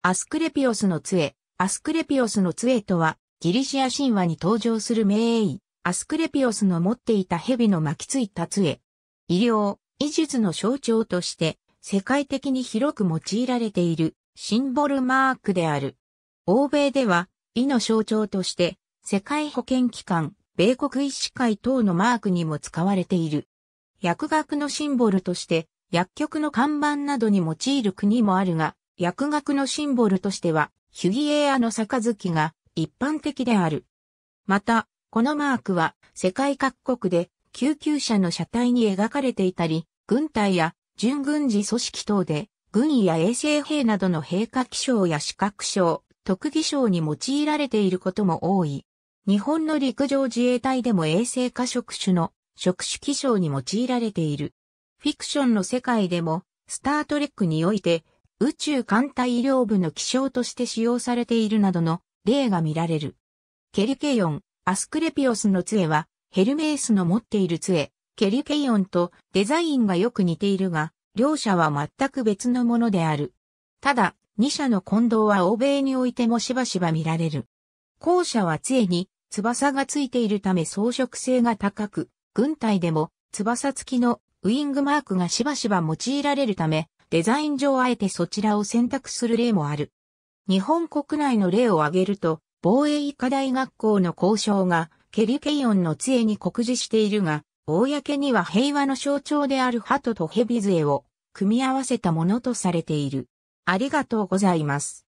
アスクレピオスの杖。アスクレピオスの杖とは、ギリシア神話に登場する名医、アスクレピオスの持っていた蛇の巻きついた杖。医療、医術の象徴として、世界的に広く用いられているシンボルマークである。欧米では、医の象徴として、世界保健機関、米国医師会等のマークにも使われている。薬学のシンボルとして、薬局の看板などに用いる国もあるが、薬学のシンボルとしては、ヒュギエアの杯が一般的である。また、このマークは世界各国で救急車の車体に描かれていたり、軍隊や準軍事組織等で軍医や衛生兵などの兵科気象や視覚章、特技章に用いられていることも多い。日本の陸上自衛隊でも衛生科職種の職種気象に用いられている。フィクションの世界でも、スタートレックにおいて、宇宙艦隊医療部の気象として使用されているなどの例が見られる。ケリケヨン、アスクレピオスの杖は、ヘルメースの持っている杖、ケリケヨンとデザインがよく似ているが、両者は全く別のものである。ただ、二者の混同は欧米においてもしばしば見られる。後者は杖に翼がついているため装飾性が高く、軍隊でも翼付きのウィングマークがしばしば用いられるため、デザイン上あえてそちらを選択する例もある。日本国内の例を挙げると、防衛医科大学校の校章がケリケイオンの杖に酷似しているが、公には平和の象徴である鳩と蛇杖を組み合わせたものとされている。ありがとうございます。